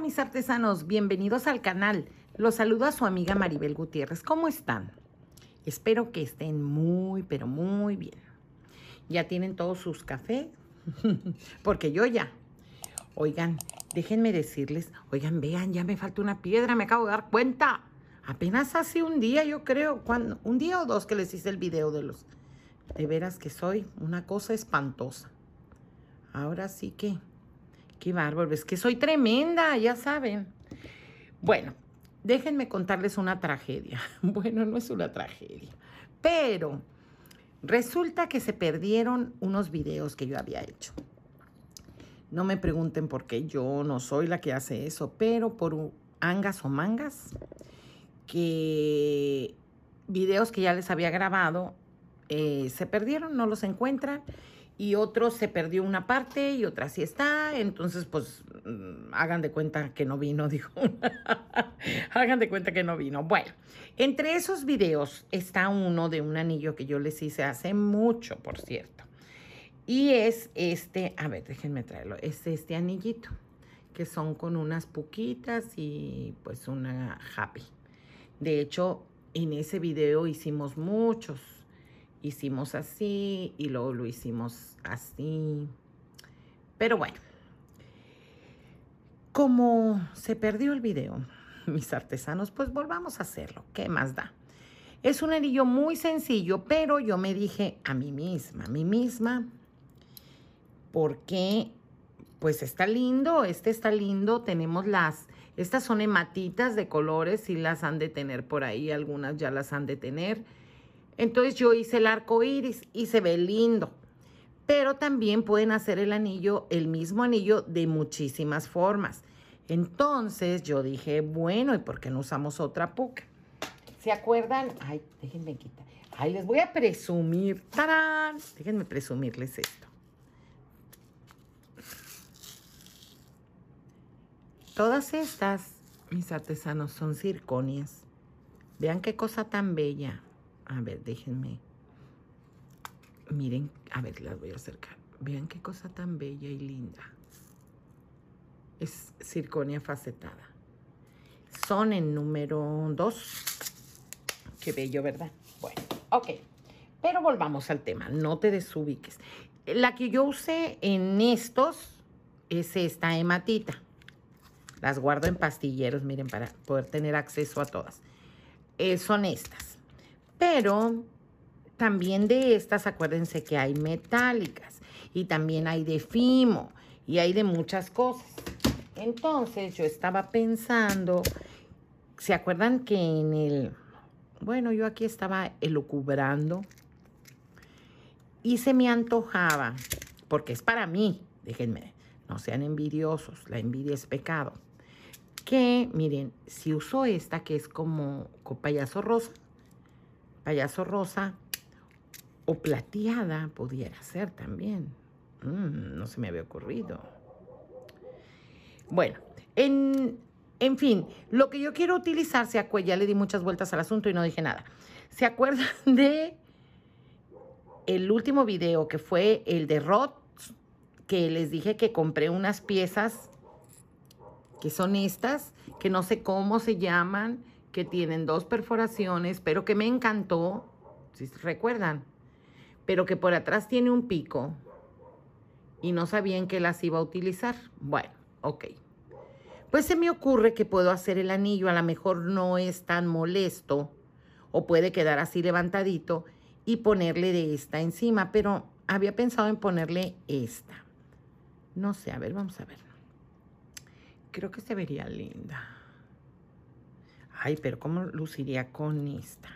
mis artesanos, bienvenidos al canal. Los saludo a su amiga Maribel Gutiérrez. ¿Cómo están? Espero que estén muy, pero muy bien. ¿Ya tienen todos sus cafés? Porque yo ya. Oigan, déjenme decirles, oigan, vean, ya me falta una piedra, me acabo de dar cuenta. Apenas hace un día, yo creo, un día o dos que les hice el video de los... De veras que soy una cosa espantosa. Ahora sí que Qué bárbaro, es que soy tremenda, ya saben. Bueno, déjenme contarles una tragedia. Bueno, no es una tragedia, pero resulta que se perdieron unos videos que yo había hecho. No me pregunten por qué yo no soy la que hace eso, pero por angas o mangas, que videos que ya les había grabado eh, se perdieron, no los encuentran y otro se perdió una parte y otra sí está, entonces pues mm, hagan de cuenta que no vino, dijo. hagan de cuenta que no vino. Bueno, entre esos videos está uno de un anillo que yo les hice hace mucho, por cierto. Y es este, a ver, déjenme traerlo, es este anillito, que son con unas puquitas y pues una happy. De hecho, en ese video hicimos muchos hicimos así y luego lo hicimos así. Pero bueno, como se perdió el video, mis artesanos, pues volvamos a hacerlo. ¿Qué más da? Es un anillo muy sencillo, pero yo me dije a mí misma, a mí misma, porque pues está lindo, este está lindo, tenemos las, estas son hematitas de colores y las han de tener por ahí, algunas ya las han de tener. Entonces yo hice el arco iris y se ve lindo. Pero también pueden hacer el anillo, el mismo anillo, de muchísimas formas. Entonces yo dije, bueno, ¿y por qué no usamos otra puca? ¿Se acuerdan? Ay, déjenme quitar. Ay, les voy a presumir. ¡Tarán! Déjenme presumirles esto. Todas estas, mis artesanos, son circonias. Vean qué cosa tan bella. A ver, déjenme. Miren, a ver, las voy a acercar. Vean qué cosa tan bella y linda. Es circonia facetada. Son en número 2. Qué bello, ¿verdad? Bueno, ok. Pero volvamos al tema. No te desubiques. La que yo usé en estos es esta hematita. Las guardo en pastilleros, miren, para poder tener acceso a todas. Eh, son estas. Pero también de estas, acuérdense que hay metálicas y también hay de Fimo y hay de muchas cosas. Entonces yo estaba pensando, ¿se acuerdan que en el, bueno, yo aquí estaba elucubrando y se me antojaba, porque es para mí, déjenme, no sean envidiosos, la envidia es pecado. Que miren, si uso esta que es como copayazo rosa, payaso rosa o plateada pudiera ser también. Mm, no se me había ocurrido. Bueno, en, en fin, lo que yo quiero utilizar, se ya le di muchas vueltas al asunto y no dije nada. ¿Se acuerdan de el último video que fue el de Roth? Que les dije que compré unas piezas que son estas, que no sé cómo se llaman, que tienen dos perforaciones, pero que me encantó, si recuerdan, pero que por atrás tiene un pico y no sabían que las iba a utilizar. Bueno, ok. Pues se me ocurre que puedo hacer el anillo, a lo mejor no es tan molesto o puede quedar así levantadito y ponerle de esta encima, pero había pensado en ponerle esta. No sé, a ver, vamos a ver. Creo que se vería linda. Ay, pero ¿cómo luciría con esta?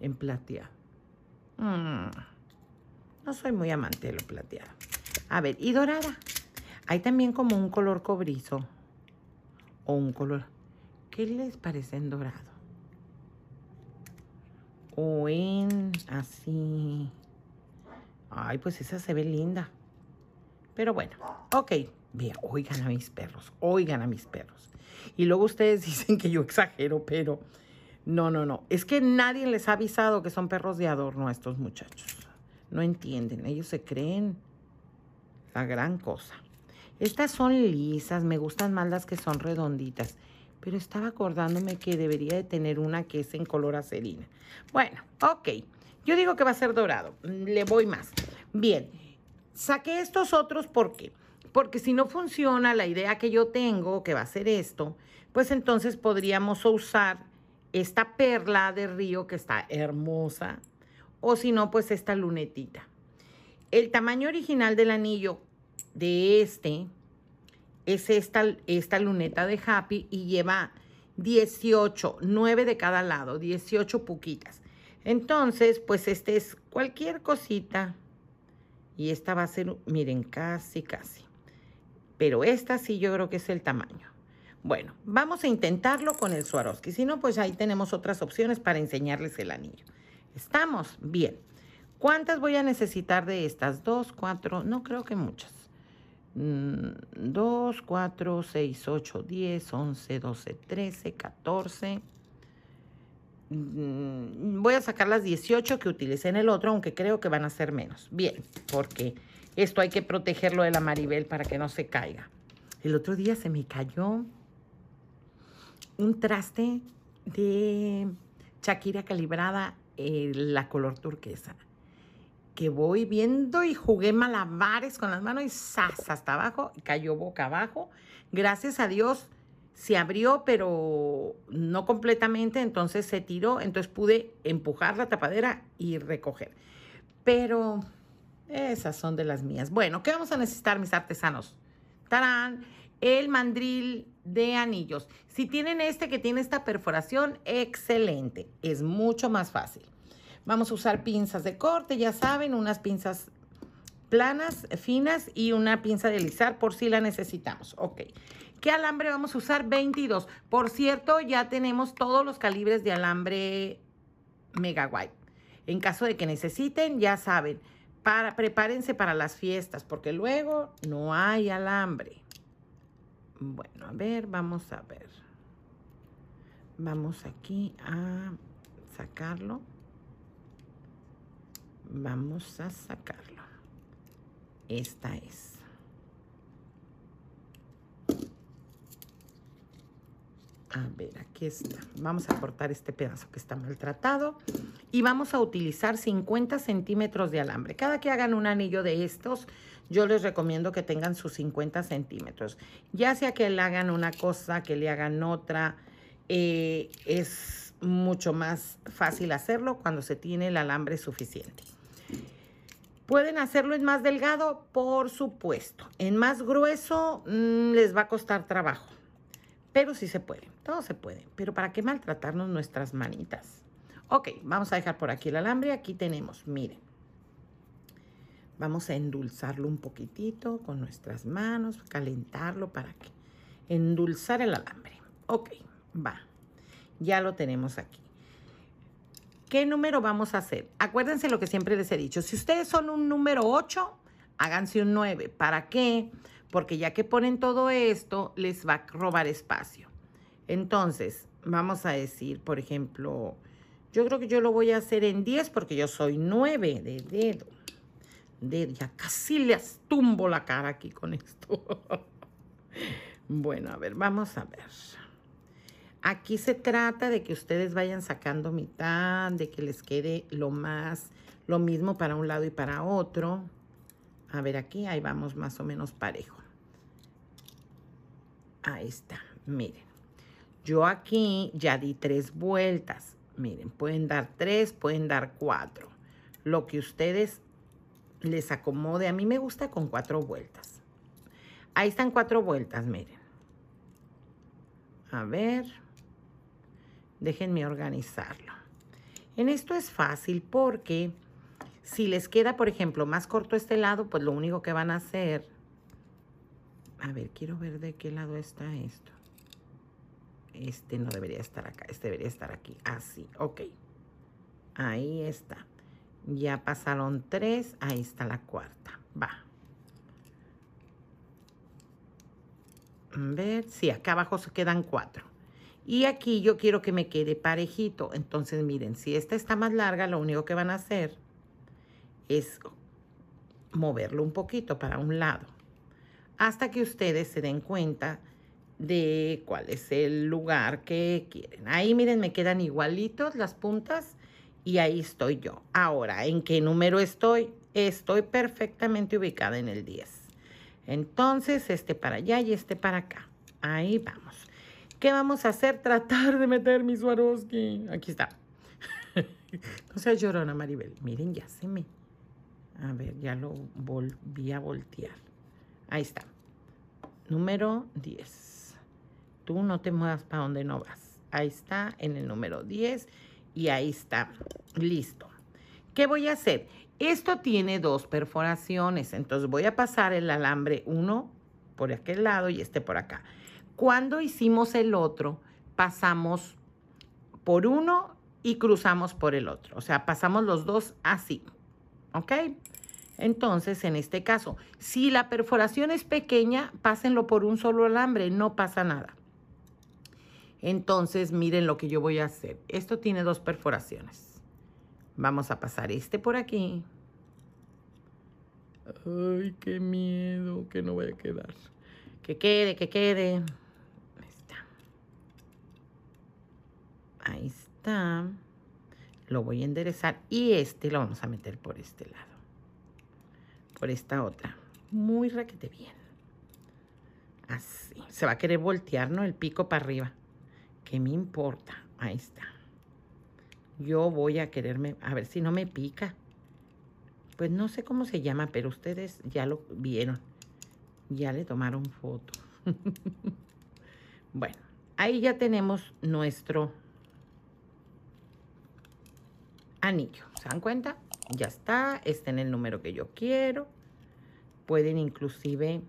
En plateado. Mm. no soy muy amante de lo plateado. A ver, y dorada. Hay también como un color cobrizo. O un color... ¿Qué les parece en dorado? O en así. Ay, pues esa se ve linda. Pero bueno, ok. bien. oigan a mis perros, oigan a mis perros. Y luego ustedes dicen que yo exagero, pero no, no, no. Es que nadie les ha avisado que son perros de adorno a estos muchachos. No entienden, ellos se creen la gran cosa. Estas son lisas, me gustan más las que son redonditas. Pero estaba acordándome que debería de tener una que es en color acerina. Bueno, ok. Yo digo que va a ser dorado. Le voy más. Bien. Saqué estos otros porque porque si no funciona la idea que yo tengo, que va a ser esto, pues entonces podríamos usar esta perla de río que está hermosa, o si no, pues esta lunetita. El tamaño original del anillo de este es esta, esta luneta de Happy y lleva 18, 9 de cada lado, 18 puquitas. Entonces, pues este es cualquier cosita. Y esta va a ser, miren, casi, casi pero esta sí yo creo que es el tamaño. Bueno, vamos a intentarlo con el Swarovski. Si no, pues ahí tenemos otras opciones para enseñarles el anillo. ¿Estamos? Bien. ¿Cuántas voy a necesitar de estas? Dos, cuatro, no creo que muchas. Mm, dos, cuatro, seis, ocho, diez, once, doce, trece, catorce. Mm, voy a sacar las 18 que utilicé en el otro, aunque creo que van a ser menos. Bien, porque esto hay que protegerlo de la Maribel para que no se caiga. El otro día se me cayó un traste de Shakira calibrada, eh, la color turquesa. Que voy viendo y jugué malabares con las manos y sas hasta abajo, y cayó boca abajo. Gracias a Dios se abrió, pero no completamente, entonces se tiró, entonces pude empujar la tapadera y recoger. Pero esas son de las mías. Bueno, ¿qué vamos a necesitar, mis artesanos? Tarán, el mandril de anillos. Si tienen este que tiene esta perforación, excelente. Es mucho más fácil. Vamos a usar pinzas de corte, ya saben, unas pinzas planas, finas y una pinza de alisar por si la necesitamos. Ok. ¿Qué alambre vamos a usar? 22. Por cierto, ya tenemos todos los calibres de alambre megawatt. En caso de que necesiten, ya saben prepárense para las fiestas, porque luego no hay alambre. Bueno, a ver, vamos a ver. Vamos aquí a sacarlo. Vamos a sacarlo. Esta es. A ver, aquí está. Vamos a cortar este pedazo que está maltratado. Y vamos a utilizar 50 centímetros de alambre. Cada que hagan un anillo de estos, yo les recomiendo que tengan sus 50 centímetros. Ya sea que le hagan una cosa, que le hagan otra, eh, es mucho más fácil hacerlo cuando se tiene el alambre suficiente. ¿Pueden hacerlo en más delgado? Por supuesto. En más grueso mm, les va a costar trabajo pero sí se puede, todo se puede. Pero ¿para qué maltratarnos nuestras manitas? Ok, vamos a dejar por aquí el alambre. Aquí tenemos, miren. Vamos a endulzarlo un poquitito con nuestras manos, calentarlo para que endulzar el alambre. Ok, va. Ya lo tenemos aquí. ¿Qué número vamos a hacer? Acuérdense lo que siempre les he dicho. Si ustedes son un número 8, háganse un 9. ¿Para qué? porque ya que ponen todo esto, les va a robar espacio. Entonces, vamos a decir, por ejemplo, yo creo que yo lo voy a hacer en 10 porque yo soy 9 de dedo. ya casi les tumbo la cara aquí con esto. bueno, a ver, vamos a ver. Aquí se trata de que ustedes vayan sacando mitad, de que les quede lo más, lo mismo para un lado y para otro. A ver aquí, ahí vamos más o menos parejo. Ahí está, miren. Yo aquí ya di tres vueltas. Miren, pueden dar tres, pueden dar cuatro. Lo que ustedes les acomode. A mí me gusta con cuatro vueltas. Ahí están cuatro vueltas, miren. A ver. Déjenme organizarlo. En esto es fácil porque si les queda, por ejemplo, más corto este lado, pues lo único que van a hacer... A ver, quiero ver de qué lado está esto. Este no debería estar acá, este debería estar aquí. Así, ok. Ahí está. Ya pasaron tres, ahí está la cuarta. Va. A ver, sí, acá abajo se quedan cuatro. Y aquí yo quiero que me quede parejito. Entonces, miren, si esta está más larga, lo único que van a hacer es moverlo un poquito para un lado hasta que ustedes se den cuenta de cuál es el lugar que quieren. Ahí miren, me quedan igualitos las puntas y ahí estoy yo. Ahora, ¿en qué número estoy? Estoy perfectamente ubicada en el 10. Entonces, este para allá y este para acá. Ahí vamos. ¿Qué vamos a hacer? Tratar de meter mi Swarovski. Aquí está. no seas llorona, Maribel. Miren, ya se me a ver, ya lo volví a voltear. Ahí está. Número 10. Tú no te muevas para donde no vas. Ahí está en el número 10 y ahí está. Listo. ¿Qué voy a hacer? Esto tiene dos perforaciones, entonces voy a pasar el alambre uno por aquel lado y este por acá. Cuando hicimos el otro, pasamos por uno y cruzamos por el otro. O sea, pasamos los dos así. ¿ok? Entonces, en este caso, si la perforación es pequeña, pásenlo por un solo alambre, no pasa nada. Entonces, miren lo que yo voy a hacer. Esto tiene dos perforaciones. Vamos a pasar este por aquí. Ay, qué miedo que no vaya a quedar. Que quede, que quede. Ahí está. Ahí está lo voy a enderezar y este lo vamos a meter por este lado, por esta otra, muy raquete bien. Así, se va a querer voltear, ¿no? El pico para arriba. ¿Qué me importa? Ahí está. Yo voy a quererme, a ver si no me pica. Pues no sé cómo se llama, pero ustedes ya lo vieron. Ya le tomaron foto. bueno, ahí ya tenemos nuestro anillo. ¿Se dan cuenta? Ya está, está en el número que yo quiero. Pueden inclusive...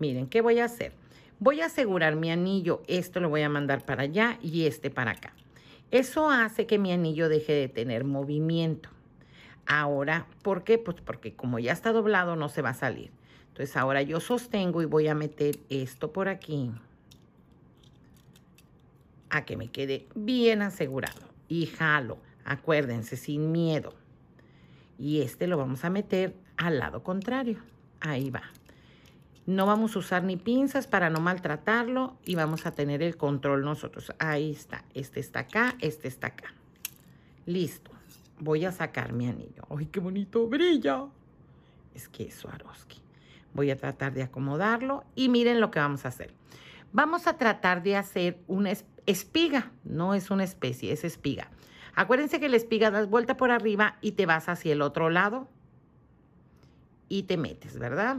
Miren, ¿qué voy a hacer? Voy a asegurar mi anillo, esto lo voy a mandar para allá y este para acá. Eso hace que mi anillo deje de tener movimiento. Ahora, ¿por qué? Pues porque como ya está doblado no se va a salir. Entonces ahora yo sostengo y voy a meter esto por aquí a que me quede bien asegurado. Y jalo, acuérdense, sin miedo. Y este lo vamos a meter al lado contrario. Ahí va. No vamos a usar ni pinzas para no maltratarlo y vamos a tener el control nosotros. Ahí está. Este está acá, este está acá. Listo. Voy a sacar mi anillo. ¡Ay, qué bonito! ¡Brilla! Es que es Swarovski. Voy a tratar de acomodarlo y miren lo que vamos a hacer. Vamos a tratar de hacer una especie espiga, no es una especie, es espiga. Acuérdense que la espiga das vuelta por arriba y te vas hacia el otro lado y te metes, ¿verdad?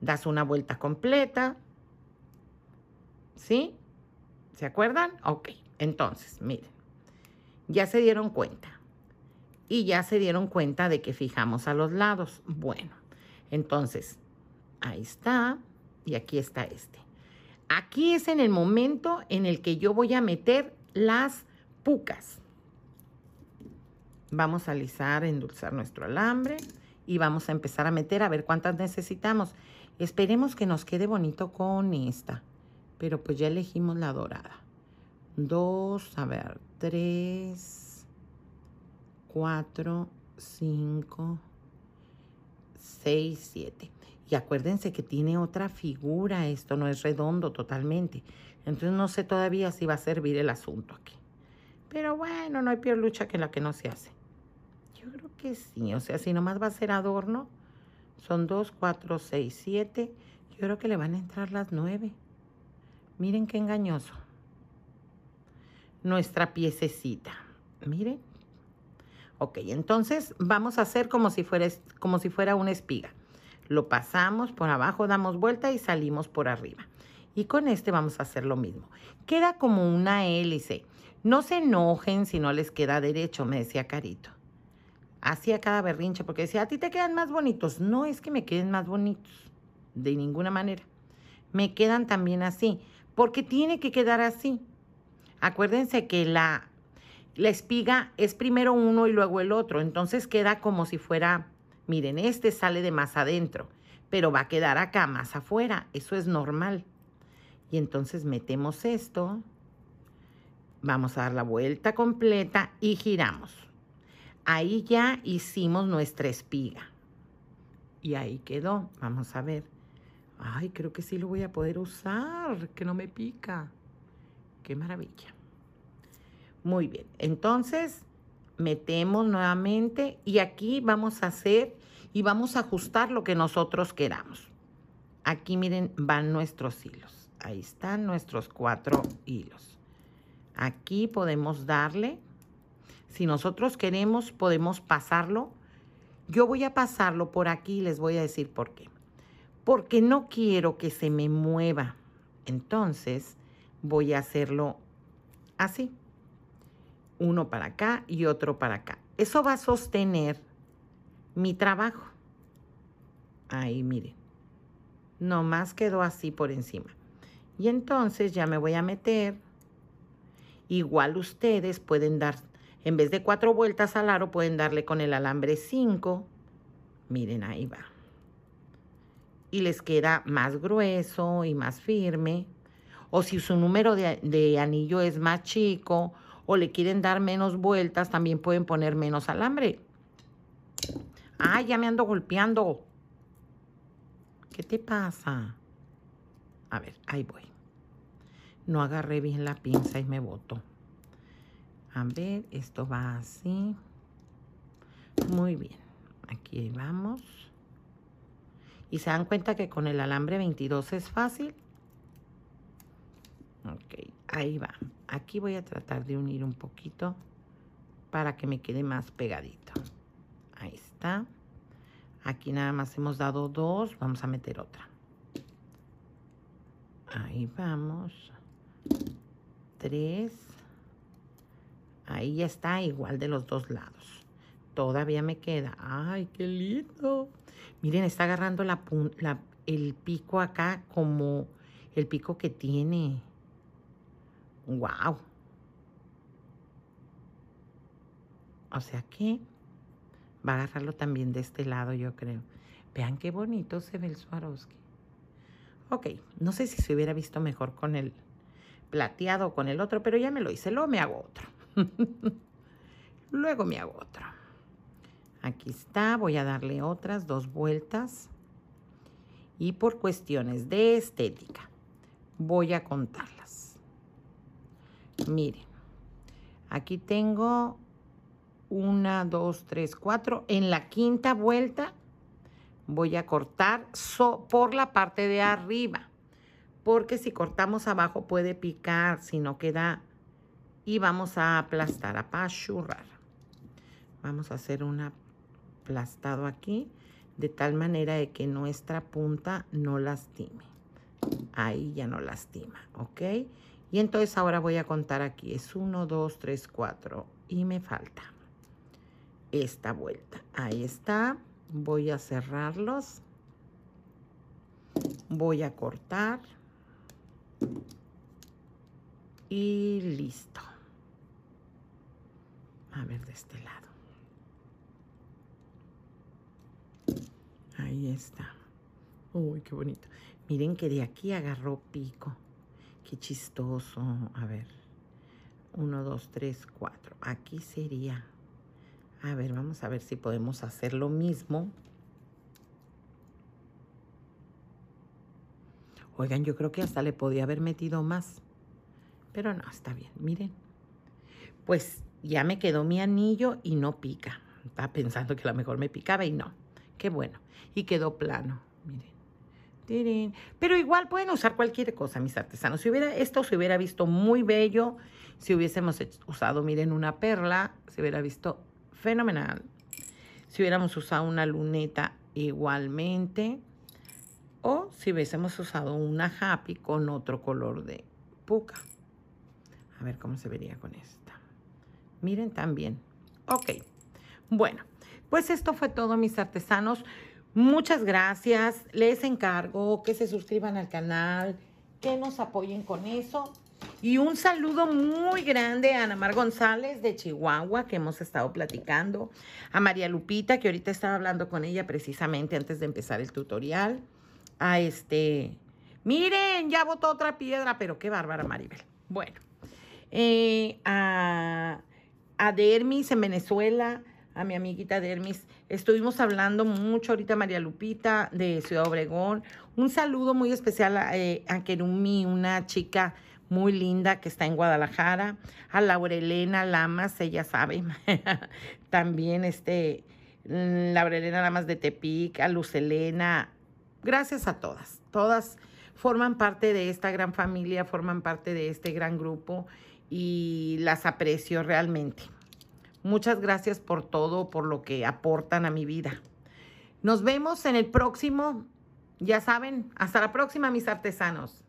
Das una vuelta completa. ¿Sí? ¿Se acuerdan? Ok, entonces, miren, ya se dieron cuenta. Y ya se dieron cuenta de que fijamos a los lados. Bueno, entonces, ahí está. Y aquí está este. Aquí es en el momento en el que yo voy a meter las pucas. Vamos a alisar, endulzar nuestro alambre y vamos a empezar a meter a ver cuántas necesitamos. Esperemos que nos quede bonito con esta, pero pues ya elegimos la dorada. Dos, a ver, tres, cuatro, cinco, seis, siete. Y acuérdense que tiene otra figura, esto no es redondo totalmente. Entonces no sé todavía si va a servir el asunto aquí. Pero bueno, no hay peor lucha que la que no se hace. Yo creo que sí, o sea, si nomás va a ser adorno, son 2, 4, 6, 7. Yo creo que le van a entrar las 9. Miren qué engañoso. Nuestra piececita. Miren. Ok, entonces vamos a hacer como si fuera, como si fuera una espiga lo pasamos por abajo, damos vuelta y salimos por arriba. Y con este vamos a hacer lo mismo. Queda como una hélice. No se enojen si no les queda derecho, me decía Carito. a cada berrinche porque decía, a ti te quedan más bonitos. No es que me queden más bonitos, de ninguna manera. Me quedan también así, porque tiene que quedar así. Acuérdense que la, la espiga es primero uno y luego el otro, entonces queda como si fuera Miren, este sale de más adentro, pero va a quedar acá más afuera. Eso es normal. Y entonces metemos esto. Vamos a dar la vuelta completa y giramos. Ahí ya hicimos nuestra espiga. Y ahí quedó. Vamos a ver. Ay, creo que sí lo voy a poder usar, que no me pica. Qué maravilla. Muy bien, entonces metemos nuevamente y aquí vamos a hacer y vamos a ajustar lo que nosotros queramos. Aquí miren, van nuestros hilos. Ahí están nuestros cuatro hilos. Aquí podemos darle, si nosotros queremos, podemos pasarlo. Yo voy a pasarlo por aquí y les voy a decir por qué. Porque no quiero que se me mueva. Entonces voy a hacerlo así. Uno para acá y otro para acá. Eso va a sostener mi trabajo. Ahí miren, nomás quedó así por encima. Y entonces ya me voy a meter. Igual ustedes pueden dar, en vez de cuatro vueltas al aro, pueden darle con el alambre cinco. Miren, ahí va. Y les queda más grueso y más firme. O si su número de, de anillo es más chico o le quieren dar menos vueltas, también pueden poner menos alambre Ay, ya me ando golpeando. ¿Qué te pasa? A ver, ahí voy. No agarré bien la pinza y me boto A ver, esto va así. Muy bien. Aquí vamos. ¿Y se dan cuenta que con el alambre 22 es fácil? Ok, ahí va. Aquí voy a tratar de unir un poquito para que me quede más pegadito. Aquí nada más hemos dado dos, vamos a meter otra. Ahí vamos. Tres. Ahí ya está igual de los dos lados. Todavía me queda. ¡Ay, qué lindo! Miren, está agarrando la, el pico acá como el pico que tiene. ¡Wow! O sea que Va a agarrarlo también de este lado, yo creo. Vean qué bonito se ve el Swarovski. Ok, no sé si se hubiera visto mejor con el plateado o con el otro, pero ya me lo hice. Luego me hago otro. Luego me hago otro. Aquí está, voy a darle otras dos vueltas. Y por cuestiones de estética, voy a contarlas. Miren, aquí tengo una, dos, tres, cuatro. En la quinta vuelta voy a cortar por la parte de arriba. Porque si cortamos abajo puede picar, si no queda. Y vamos a aplastar, a pachurrar. Vamos a hacer un aplastado aquí. De tal manera de que nuestra punta no lastime. Ahí ya no lastima, ¿ok? Y entonces ahora voy a contar aquí. Es 1, 2, 3, 4. Y me falta esta vuelta. Ahí está. Voy a cerrarlos. Voy a cortar. Y listo. A ver de este lado. Ahí está. Uy, qué bonito. Miren que de aquí agarró pico. Qué chistoso. A ver. Uno, dos, tres, cuatro. Aquí sería a ver, vamos a ver si podemos hacer lo mismo. Oigan, yo creo que hasta le podía haber metido más. Pero no, está bien, miren. Pues ya me quedó mi anillo y no pica. Estaba pensando que a lo mejor me picaba y no. Qué bueno. Y quedó plano, miren. Pero igual pueden usar cualquier cosa, mis artesanos. Si hubiera, esto se hubiera visto muy bello si hubiésemos usado, miren, una perla, se hubiera visto fenomenal. Si hubiéramos usado una luneta igualmente. O si hubiésemos usado una happy con otro color de puca. A ver cómo se vería con esta. Miren también. Ok. Bueno, pues esto fue todo mis artesanos. Muchas gracias. Les encargo que se suscriban al canal, que nos apoyen con eso. Y un saludo muy grande a Ana Mar González de Chihuahua, que hemos estado platicando. A María Lupita, que ahorita estaba hablando con ella precisamente antes de empezar el tutorial. A este. Miren, ya botó otra piedra, pero qué bárbara, Maribel. Bueno. Eh, a, Dermis en Venezuela a mi amiguita Dermis. Estuvimos hablando mucho ahorita, María Lupita, de Ciudad Obregón. Un saludo muy especial a, eh, a Kerumi, una chica, muy linda que está en Guadalajara, a Laurelena Lamas, ella sabe, también este, mm, Laurelena Lamas de Tepic, a Luz Elena gracias a todas, todas forman parte de esta gran familia, forman parte de este gran grupo y las aprecio realmente. Muchas gracias por todo, por lo que aportan a mi vida. Nos vemos en el próximo, ya saben, hasta la próxima mis artesanos.